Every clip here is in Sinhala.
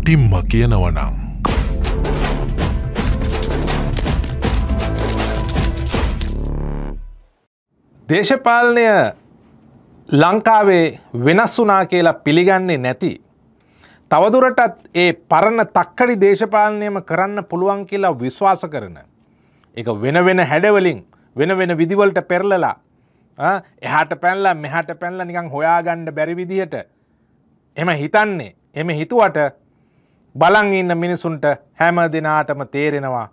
මුටිම්ම කියනවනං. දේශපාලනය ලංකාවේ වෙනස් වනා කියලා පිළිගන්නේ නැති. තවදුරටත් ඒ පරණ තක්කඩි දේශපාලනයම කරන්න පුළුවන් කියලා විශ්වාස කරන. එක වෙන වෙන හැඩවලින් වෙන වෙන විදිවලට පෙරලලා එහට පැල්ලා මෙහට පැල්ල නිකං හොයාගණ්ඩ බැරි විදිහට එම හිතන්නේ එම හිතුවට බලන් ඉන්න මිනිසුන්ට හැම දිනාටම තේරෙනවා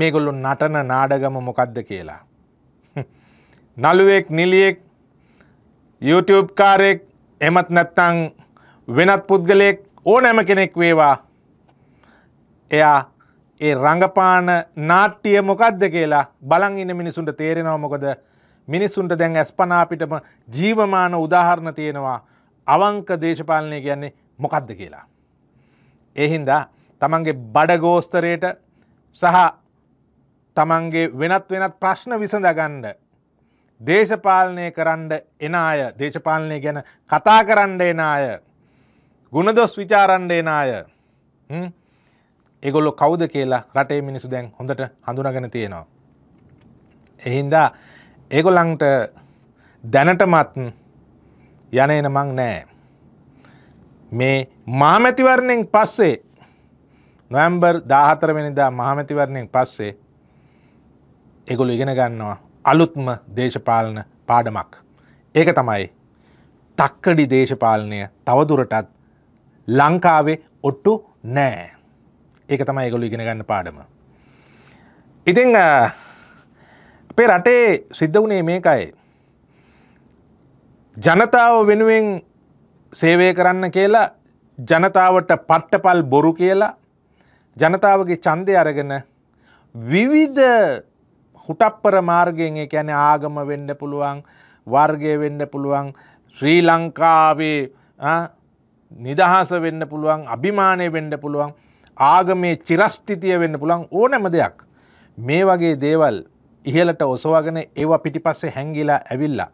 මේගොල්ලු නටන නාඩගම මොකක්ද කියලා. නළුවෙක් නිලියෙක් YouTube කාරයෙක් එමත් නැත්තං වෙනත් පුද්ගලයෙක් ඕනෑම කෙනෙක් වේවා එයා ඒ රඟපාන නාට්‍යය මොකක්ද කියලා බලන් ඉන්න මිනිසුන්ට තේරෙනවා මොකද මිනිස්සුන්ට දැන් ඇස්පනාපිටම ජීවමාන උදාහරණ තියෙනවා අවංක දේශපාලනය කියන්නේ මොකක්ද කියලා. එහින්දා තමන්ගේ බඩගෝස්තරයට සහ තමන්ගේ වෙනත් වෙනත් ප්‍රශ්න විසඳගන්න දේශපාලනය කරන්න එන අය දේශපාලනය ගැන කතා කරන්න එන අය ගුණදොස් විචාරණ්ඩ එන අය එගොල්ලො කවුද කියලා රටේ මිනිසු දැන් හොඳට හඳුනගෙන තියෙනවා. එහින්දා ඒගොලන්ට දැනටමත් යනන මං නෑ. මේ මාමැතිවරණයෙන් පස්සේ නොවම්බර් දාහතරවෙනිදා මහමැතිවරණයෙන් පස්සේ එගොලු ඉගෙන ගන්නවා අලුත්ම දේශපාලන පාඩමක්. ඒක තමයි තක්කඩි දේශපාලනය තවදුරටත් ලංකාවේ ඔට්ටු නෑ. ඒක තමයි එගොලු ඉගෙන ගන්න පාඩම. ඉතිං අපේ රටේ සිද්ධ වුණේ මේකයි. ජනතාව වෙනුවෙන් සේවය කරන්න කියලා ජනතාවට පට්ටපල් බොරු කියලා ජනතාවගේ චන්දය අරගෙන විවිධ හුටප්පර මාර්ගයෙන් ැන ආගම වෙන්න පුළුවන් වර්ගය වෙන්න පුළුවන් ශ්‍රී ලංකාවේ නිදහස වෙන්න පුළුවන් අභිමානය වෙන්න පුළුවන් ආගමේ චිරස්ථිතිය වෙන්න පුළන් ඕනැම දෙයක් මේ වගේ දේවල් ඉහලට ඔසවාගෙන ඒවා පිටිපස්සේ හැංගිලා ඇවිල්ලා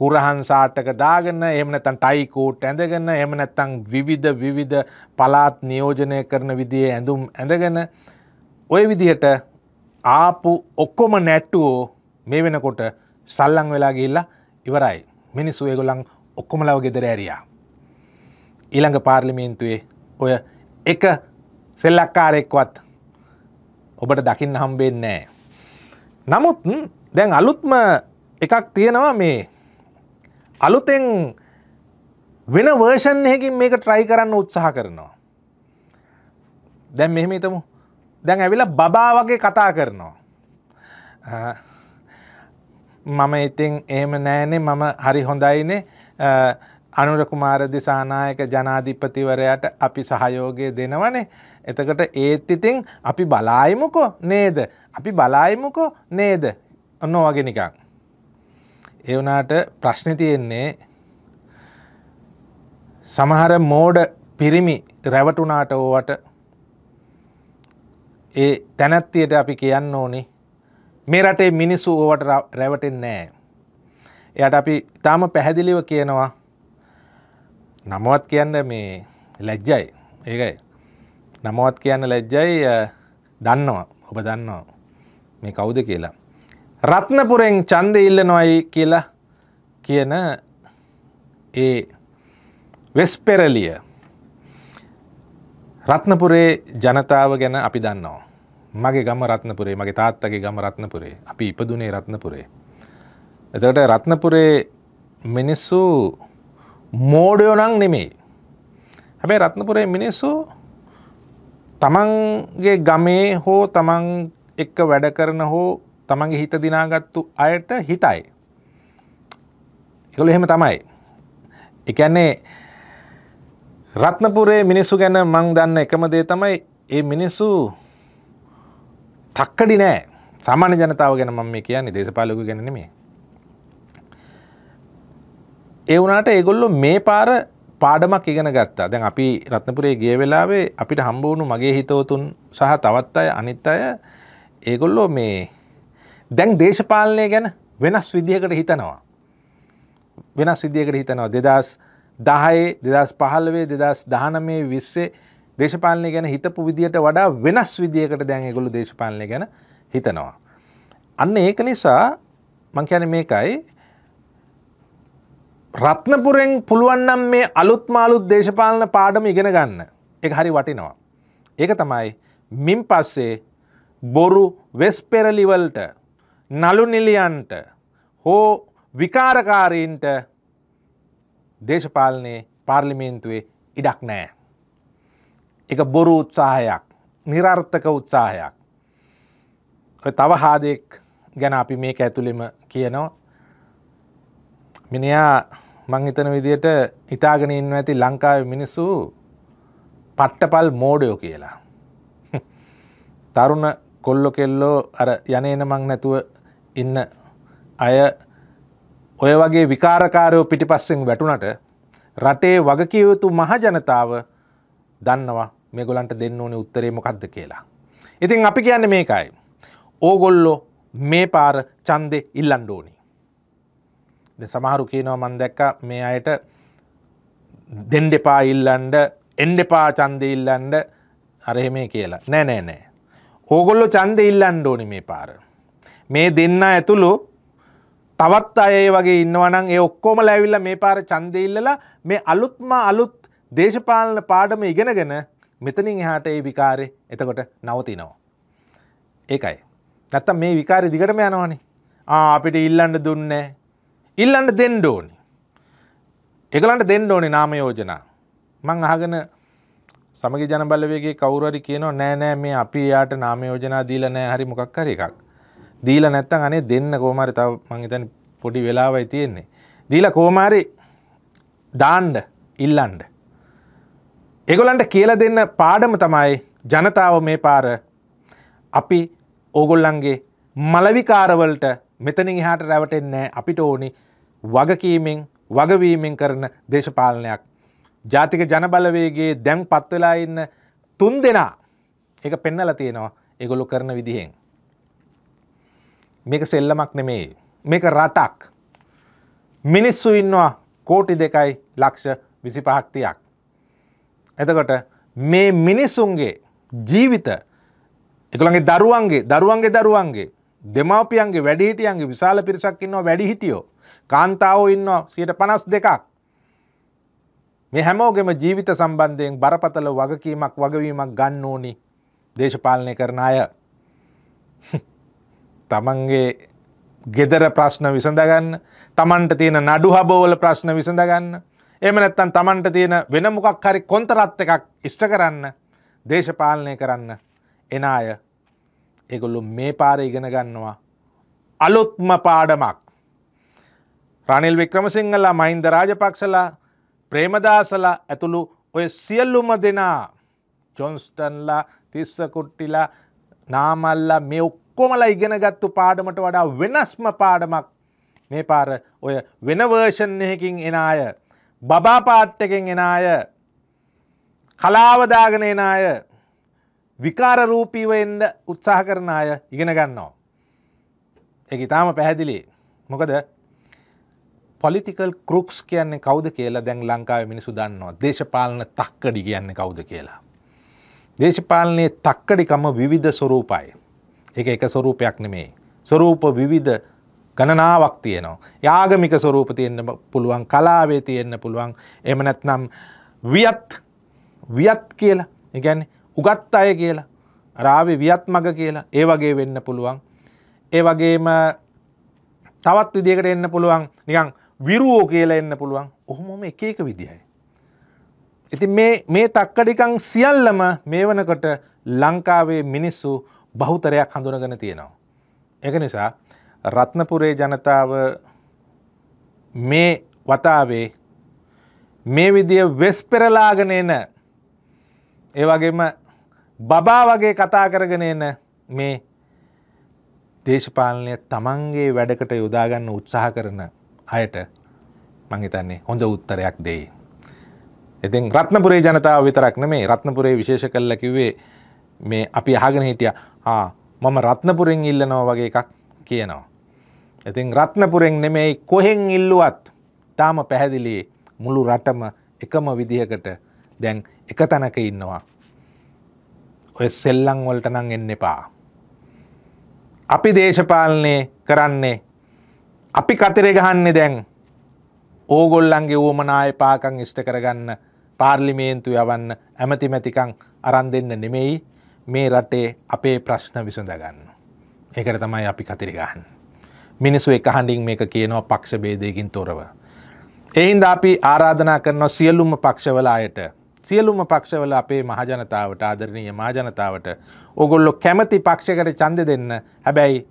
කුරහන් සාටක දාගන්න එමනතන් ටයිකෝට් ඇඳගන්න එමනැත්තං විවිධ විවිධ පලාත් නියෝජනය කරන විදිේ ඇඳුම් ඇඳගෙන ඔය විදිහට ආපු ඔක්කොම නැට්ටුවෝ මේ වෙනකොට සල්ලං වෙලා ගිල්ලා ඉවරයි මිනිස්සු ඒගොලන් ඔක්කොමලව ගෙදර ඇරයා. ඊළඟ පාර්ලිමේන්තුවේ ඔය එක සෙල්ලක්කාරෙක්වත් ඔබට දකිින් හම්බෙන්නේ නෑ. නමුත් දැන් අලුත්ම එකක් තියෙනවා මේ අලුතෙන් වෙන වර්ෂන් එහකින් මේක ට්‍රයි කරන්න උත්සාහ කරනවා. දැන් මෙහෙම හිතමු දැන් ඇවිල බබා වගේ කතා කරනවා. මම ඉතින් එහෙම නෑනේ මම හරි හොඳයිනේ අනුරකුමාර දිසානායක ජනාධිපතිවරයට අපි සහයෝගය දෙනවනේ එතකට ඒත් ඉතින් අපි බලායිමුකෝ නේද අපි බලායිමුකෝ නේද ඔන්න වගෙනකක්. ඒ වනාට ප්‍රශ්න තියෙන්නේ සමහර මෝඩ පිරිමි රැවටුනාට ඕවට ඒ තැනැත්තියට අපි කියන්න ඕනි මේ රටේ මිනිස්සු ඕවට රැවටෙන් නෑ. එයට අපි තාම පැහැදිලිව කියනවා නමුවත් කියන්න මේ ලැජ්ජයි ඒකයි නමුවත් කියන්න ලැජ්ජයි දන්නවා ඔබ දන්නවා මේ කවුද කියලා රත්නපුරෙන් චන්ද ඉල්ලනොයි කියලා කියන ඒ වෙස්පෙරලිය රත්නපුරේ ජනතාව ගැන අපි දන්නවා. මගේ ගම රත්නපුරේ මගේ තාත්තගේ ගම රත්නපුරේ අපි ඉපදුනේ රත්නපුරේ. එතකට රත්නපුරේ මිනිස්සු මෝඩයෝනං නෙමෙයි. හැබැයි රත්නපුරේ මිනිස්සු තමන්ගේ ගමේ හෝ තමන් එක්ක වැඩ කරන හෝ තමන්ගේ හිත දිනාගත්තු අයට හිතයි. එකළු එහෙම තමයි. එකන්නේ රත්නපුරේ මිනිස්සු ගැන මං දන්න එකම දේ තමයි ඒ මිනිස්සු තක්කඩි නෑ සාමාන්‍ය ජනතාව ගැන මම මේ කියන්නේ දේශපාලකයෝ ගැන නෙමෙයි. ඒ වුණාට ඒගොල්ලෝ මේ පාර පාඩමක් ඉගෙන ගත්තා. දැන් අපි රත්නපුරේ ගිය වෙලාවේ අපිට හම්බ වුණු මගේ හිතවතුන් සහ තවත් අය අනිත් අය ඒගොල්ලෝ මේ දැන් දේශපාලනය ගැන වෙනස් විදිහකට හිතනවා. වෙනස් විදිහකට හිතනවා දෙදස් දහයේ දෙදස් පහල්වේ දෙදස් දහනමේ විස්සේ දේශපාලනය ගැන හිතපු විදිහට වඩා වෙනස් විදිහකට දැන් ඒගොල්ලෝ දේශපාලනය ගැන හිතනවා. අන්න ඒක නිසා මං කියන්නේ මේකයි රත්නපුරෙන් පුළුවන් නම් මේ අලුත්ම අලුත් දේශපාලන පාඩම ඉගෙන ගන්න. ඒක හරි වටිනවා. ඒක තමයි මින් පස්සේ බොරු වෙස් පෙරලිවලට නලු නිලියන්ට හෝ විකාරකාරීන්ට දේශපාලනයේ පාර්ලිමේන්තුවේ ඉඩක් නෑ. එක බොරු උත්සාහයක් නිරර්ථක උත්සාහයක්. තව හාදයෙක් ගැන අපි මේක ඇතුළෙම කියනවා. මිනියා මංහිතන විදියට ඉතාගෙන ඉන්න ඇති ලංකාව මිනිස්සු පට්ටපල් මෝඩයෝ කියලා. තරුණ කොල්ලො කෙල්ලෝ අර යනේන මං නැතුව ඉන්න අය ඔය වගේ විකාරකාරයෝ පිටිපස්සෙන් වැටුනට රටේ වගකියයුතු මහජනතාව දන්නවා මේගොලන්ට දෙන්න ඕනේ උත්තරේ මොකක්ද කියලා. ඉතින් අපි කියන්න මේකයි. ඕගොල්ලෝ මේ පාර චන්දෙ ඉල්ලන්ඩෝනි. සමහරු කියනව මන් දැක්ක මේ අයට දෙන්ඩ එපා ඉල්ලන්ඩ එන්ඩ එපා චන්ද ඉල්ලන්ඩ අරහෙමේ කියලා නෑ නෑ නෑ ඕගොල්ලො චන්ද ඉල්ලන්ඩෝනි මේ පාර මේ දෙන්න ඇතුළු තවත් අය වගේ ඉන්නවනම් ඒ ඔක්කොම ලැවිල්ල මේ පාර චන්දඉල්ලලා මේ අලුත්ම අලුත් දේශපාලන පාඩම ඉගෙනගෙන මෙතනින් එහාට ඒ විකාරය එතකොට නවතිනවා. ඒකයි. නැත්තම් මේ විකාරය දිගටම යනවනේ. ආ අපිට ඉල්ලන්න දුන්නේ. ඉල්ලන්න දෙන්න ඕනි. ඒගලන්ට දෙන්න ඕනේ නාම යෝජනා. මං අහගෙන සමගි ජනබලවේගයේ කවුරු හරි කියනවා නෑ නෑ මේ අපි එයාට නාම යෝජනා දීලා නෑ හරි මොකක් හරි එකක්. දීලා නැත්තම් අනේ දෙන්න කොහමරි තව මං හිතන්නේ පොඩි වෙලාවයි තියෙන්නේ. දීලා කොහමරි දාන්න ඉල්ලන්න. ඒගොල්ලන්ට කියලා දෙන්න පාඩම තමයි ජනතාව මේ පාර අපි ඕගොල්ලන්ගේ මලවිකාරවලට මෙතනින් එහාට රැවටෙන්නේ අපිට ඕනි වගකීමෙන් වගවීමෙන් කරන දේශපාලනයක්. ජාතික ජනබලවේගේ දැන් පත්වෙලා ඉන්න තුන් දෙනා එක පෙන්නල තියෙනවා එගොලු කරන විදිහෙන්. මේක සෙල්ලමක් නෙමේ මේක රටක් මිනිස්සු ඉන්නවා කෝටි දෙකයි ලක්ෂ විසි පහක්තියක් එතකොට මේ මිනිසුන්ගේ ජීවිත එකළගේ දරුවන්ගේ දරුවන්ගේ දරුවන්ගේ දෙමවපියන්ගේ වැඩිහිටියන්ගේ විශාල පිරිසක් ඉන්නවා වැඩිහිටියෝ කාන්තාවෝ ඉන්නවා සියට පනස් දෙකක් මේ හැමෝගෙම ජීවිත සම්බන්ධයෙන් බරපතල වගකීමක් වගවීමක් ගන්න ඕනි දේශපාලනය කරන අය තමන්ගේ ගෙදර ප්‍රශ්න විසඳගන්න තමන්ට තියෙන නඩු හබෝල ප්‍රශ්න විසඳගන්න එම නැත්තන් තමන්ට තියෙන වෙන මොකක් හරි කොන්තරත් එකක් ඉෂ්ට කරන්න දේශපාලනය කරන්න එන අය ඒගොල්ලු මේ පාර ඉගෙන ගන්නවා අලුත්ම පාඩමක් රනිල් වික්‍රමසිංහලා මහින්ද රාජපක්ෂලා ප්‍රේමදාසලා ඇතුළු ඔය සියල්ලුම දෙනා ජොන්ස්ටන්ලා තිස්සකුට්ටිලා නාමල්ලා මේ ඔක්ක ඔක්කොමලා ඉගෙනගත්තු පාඩමට වඩා වෙනස්ම පාඩමක් මේ පාර ඔය වෙනවර්ෂන් එහෙකින් එන අය බබාපාට් එකෙන් එන අය කලාවදාගෙන එන අය විකාරරූපීව එන්ඩ උත්සාහ කරන අය ඉගෙන ගන්නවා. එක ඉතාම පැහැදිලි මොකද පොලිටිකල් කෘක්ස් කියන්නේ කවුද කියලා දැන් ලංකාව මිනිසු දන්නවා දේශපාලන තක්කඩි කියන්නේ කවුද කියලා. දේශපාලනයේ තක්කඩිකම විවිධ ස්වරූපයි. ඒක එක ස්වරූපයක් නෙමේ. ස්වරූප විවිධ ගණනාවක් තියෙනවා. යාගමික ස්වරූප තියෙන්න පුළුවන් කලාවේ තියෙන්න පුළුවන් එම නැත්නම් වියත් වියත් කියලා ඒගැන උගත් අය කියලා රාවේ වියත් මග කියලා ඒ වගේ වෙන්න පුළුවන්. ඒ වගේම තවත් විදිකට එන්න පුළුවන් නිකං විරුවෝ කියලා එන්න පුළුවන් ඔහොමොම එක එක විදිහයි. ඉති මේ තක්කඩිකං සියල්ලම මේ වනකොට ලංකාවේ මිනිස්සු බහුතරයක් හඳුනගෙන තියෙනවා. එක නිසා රත්නපුරේ ජනතාව මේ වතාවේ මේ විදිය වෙස් පෙරලාගෙන එන ඒ වගේම බබා වගේ කතා කරගෙන එන මේ දේශපාලනය තමන්ගේ වැඩකට යොදාගන්න උත්සාහ කරන අයට මංහිතන්නේ හොඳ උත්තරයක් දෙයි. ඉතින් රත්නපුරේ ජනතාව විතරක් නෙමේ රත්නපුරේ විශේෂ කල්ල කිවේ මේ අපි අහගෙන හිටිය මම රත්නපුරෙන් ඉල්ලනවා වගේ එකක් කියනවා. ඉතින් රත්නපුරෙන් නෙමෙයි කොහෙන් ඉල්ලුවත් තාම පැහැදිලි මුළු රටම එකම විදිහකට දැන් එක තැනක ඉන්නවා. ඔය සෙල්ලං වලට නම් එන්න එපා. අපි දේශපාලනය කරන්නේ අපි කතරේ ගහන්නේ දැන් ඕගොල්ලන්ගේ වුවමනාය පාකං ඉෂ්ට කරගන්න පාර්ලිමේන්තු යවන්න ඇමතිමැතිකං අරන් දෙන්න නෙමෙයි මේ රටේ අපේ ප්‍රශ්න විසඳගන්න. ඒකට තමයි අපි කතිරිගහන්. මිනිස්සු එක හඬින් මේක කියනවා පක්ෂ බේදයකින් තොරව. එහින්ද අපි ආරාධනා කරන සියලුම පක්ෂවල අයට සියලුම පක්ෂවල අපේ මහජනතාවට ආදරණීය මහජනතාවට ඕගොල්ලෝ කැමති පක්ෂයකට ඡන්දෙ දෙන්න. හැබැයි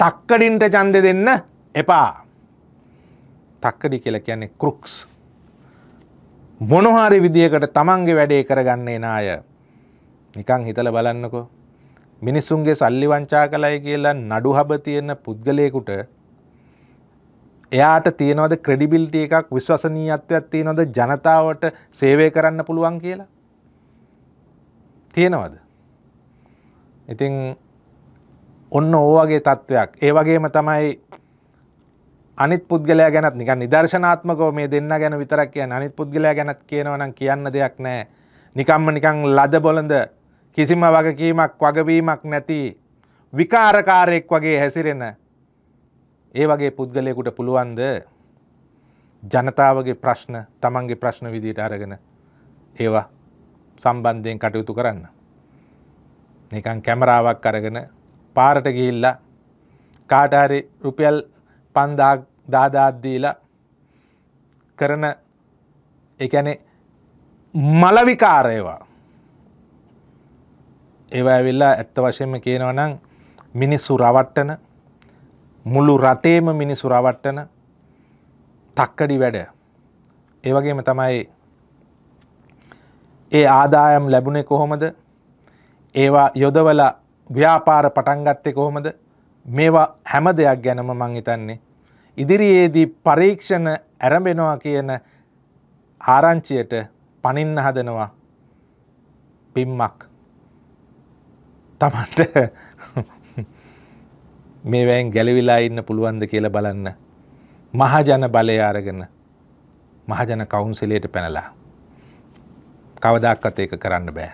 තක්කඩින්ට ඡන්දෙ දෙන්න එපා. තක්කඩි කියලා කියන්නේ ක්‍රුක්ස්. මොනහරි විදියකට තමන්ගේ වැඩේ කරගන්නේ නාය නිකං හිතල බලන්නකෝ. මිනිස්සුන්ගේ සල්ලි වංචා කලයි කියලා නඩු හබ තියෙන පුද්ගලයකුට එයාට තියෙනවද ක්‍රඩිබිල්ටි එකක් විශ්වසනීයත්වයක් තියෙනවද ජනතාවට සේවය කරන්න පුළුවන් කියලා තියෙනවද ඉතින් ඔන්න ඕවගේ තත්ත්වයක් ඒ වගේම තමයි අනිත් පුද්ගලයා ගැනත් නිකන් නිදර්ශනාත්මකව මේ දෙන්න ගැන විතරක් කියන්න අනිත් පුද්ගලයා ගැනත් කියනවනම් කියන්න දෙයක් නෑ නිකම්ම නිකං ලද බොලඳ කිසිම වගකීමක් වගවීමක් නැති විකාරකාරයෙක් වගේ හැසිරෙන ඒ වගේ පුද්ගලයකුට පුළුවන්ද ජනතාවගේ ප්‍රශ්න තමන්ගේ ප්‍රශ්න විදියට අරගෙන ඒවා සම්බන්ධයෙන් කටයුතු කරන්න. නිකන් කැමරාවක් අරගෙන පාරට ගිහිල්ලා කාටහරි රුපියල් පන්දා දාදාත්දීලා කරන එකැනෙ මලවිකාරයවා ඒවා ඇවිල්ලා ඇත්ත වශයෙන්ම කියනවා නම් මිනිස්සු රවට්ටන මුළු රටේම මිනිස්සු රවට්ටන තක්කඩි වැඩ ඒ වගේම තමයි ඒ ආදායම් ලැබුණේ කොහොමද ඒවා යොදවල ව්‍යාපාර පටන්ගත්තේ කොහොමද මේවා හැම දෙයක් ගැනම මං හිතන්නේ ඉදිරියේදී පරීක්ෂණ ඇරඹෙනවා කියන ආරංචියට පනින්න හදනවා පිම්මක් තමන්ට මේවැයින් ගැලවිලා ඉන්න පුළුවන්ද කියලා බලන්න මහජන බලය අරගෙන මහජන කවුන්සිලයට පැනලා කවදක්කත ඒක කරන්න බෑ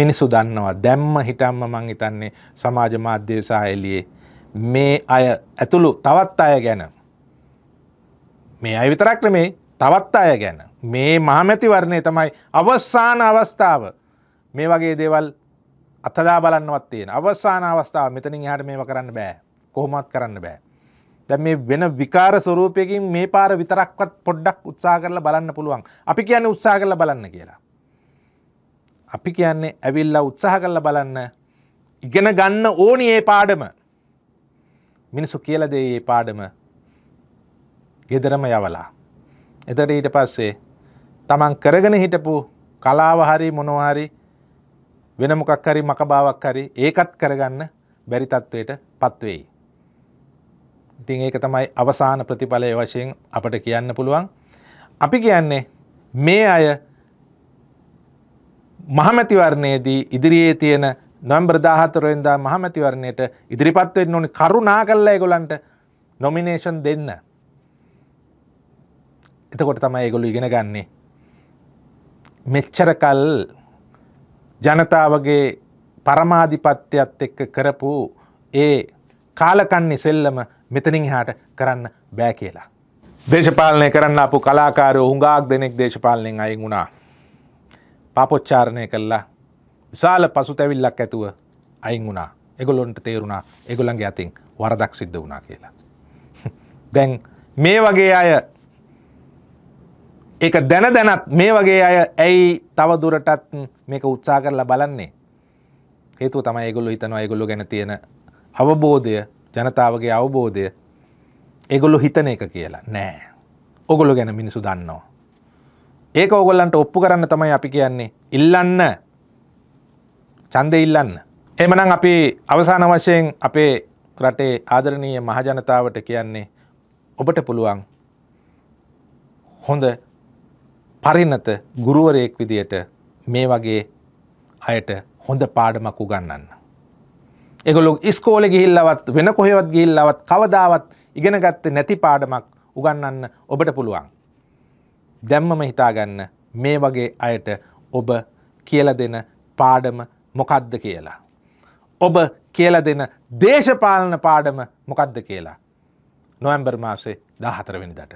මිනිසු දන්නවා දැම්ම හිටම්ම මං හිතන්නේ සමාජ මාධ්‍ය සහ එළියේ මේ අය ඇතුළු තවත් අය ගැන මේ අය විතරක් නෙමේ තවත් අය ගැන මේ මහමැතිවරණය තමයි අවස්සාන අවස්ථාව මේ වගේ දේවල් අතදා බලන්නවත් තියෙන අවසාන අවස්ථාව මෙතනින් එහාට මේව කරන්න බෑ කොහොමත් කරන්න බෑ දැන් මේ වෙන විකාර ස්වරූපයකින් මේ පාර විතරක්වත් පොඩ්ඩක් උත්සාහ කරලා බලන්න පුළුවන් අපි කියන්නේ උත්සාහ කරලා බලන්න කියලා අපි කියන්නේ ඇවිල්ලා උත්සාහ කරලා බලන්න ඉගෙන ගන්න ඕනි ඒ පාඩම මිනිසු කියලා දෙයි ඒ පාඩම ගෙදරම යවලා එතට ඊට පස්සේ තමන් කරගෙන හිටපු කලාව හරි මොනවාරි වෙන මොකක් හරි මකබාවක් හරි ඒකත් කරගන්න බැරි තත්ත්වයට පත්වෙයි. ඉතින් ඒක තමයි අවසාන ප්‍රතිඵලය වශයෙන් අපට කියන්න පුළුවන්. අපි කියන්නේ මේ අය මහමැතිවරණයේදී ඉදිරියේ තියෙන නොම්බර් 14 වෙනිදා මහමැතිවරණයට ඉදිරිපත් වෙන්න ඕනේ කරුණා කළා ඒගොල්ලන්ට නොමිනේෂන් දෙන්න. එතකොට තමයි ඒගොල්ලෝ ඉගෙන ගන්නෙ. මෙච්චර කල් ජනතාවගේ පරමාධිපත්‍යත් එක්ක කරපු ඒ කාලකන්නේ සෙල්ලම මෙතනින් හාට කරන්න බෑ කියලා. දේශපාලනය කරන්න අපපු කලාකාරය හුඟාක් දෙනෙක් දේශපාලනයෙන් අයින් වුණා. පාපොච්චාරණය කල්ලා විශාල පසු තැවිල්ලක් ඇතුව අයින් වුණා එගොලොන්ට තේරුණා එගොළන්ගේ අතින් වරදක් සිද්ධ වුණා කියලා. දැන් මේ වගේ අය ඒක දැන දැනත් මේ වගේ අය ඇයි තව දුරටත් මේක උත්සා කරලා බලන්නේ. හේතුව තමයි ඒගොල්ලෝ හිතනවා ඒගොල්ලෝ ගැන තියෙන අවබෝධය ජනතාවගේ අවබෝධය ඒගොල්ලෝ හිතන එක කියලා. නෑ. ඔගොල්ලෝ ගැන මිනිසු දන්නවා. ඒක ඕගොල්ලන්ට ඔප්පු කරන්න තමයි අපි කියන්නේ. ඉල්ලන්න. ඡන්දෙ ඉල්ලන්න. එමනම් අපි අවසාන වශයෙන් අපේ රටේ ආදරණීය මහජනතාවට කියන්නේ ඔබට පුළුවන් හොඳ පරිණත ගුරුවරයෙක් විදියට මේ වගේ අයට හොඳ පාඩමක් උගන්නන්න. එගොලු ඉස්කෝලෙ ගිහිල්ලවත් වෙන කොහෙවත් ගිහිල්ලවත් කවදාවත් ඉගෙනගත්ත නැති පාඩමක් උගන්නන්න ඔබට පුළුවන්. දැම්මම හිතාගන්න මේ වගේ අයට ඔබ කියල දෙන පාඩම මොකද්ද කියලා. ඔබ කියල දෙන දේශපාලන පාඩම මොකද්ද කියලා. නොවැම්බර් මාසේ දහතරවෙනිදට.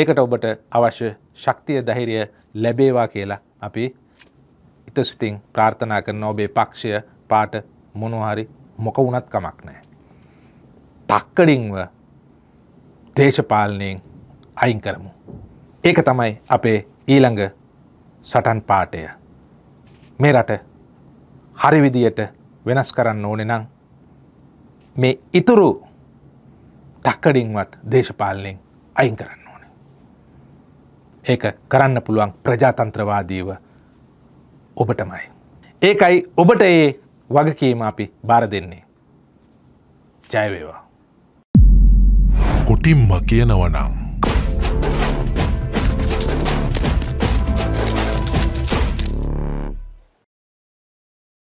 ඒකට ඔබට අවශ්‍ය ශක්තිය දහිරිය ලැබේවා කියලා අපි ඉතස්තිං ප්‍රාර්ථනා කරන ඔබේ පක්ෂය පාට මොනහරි මොක වුණත් කමක් නෑ. පක්කඩින්ව දේශපාලනයෙන් අයින් කරමු. ඒක තමයි අපේ ඊළඟ සටන් පාටය. මේ රට හරිවිදියට වෙනස් කරන්න ඕනෙ නං මේ ඉතුරු තක්කඩින්වත් දේශපාලනයෙන් අයින් කරන්න. ඒක කරන්න පුළුවන් ප්‍රජාතන්ත්‍රවාදීව ඔබටමයි. ඒකයි ඔබට ඒ වගකීම අපි බාර දෙන්නේ. ජයවේවා. කොටිම්ම කියනවනම්.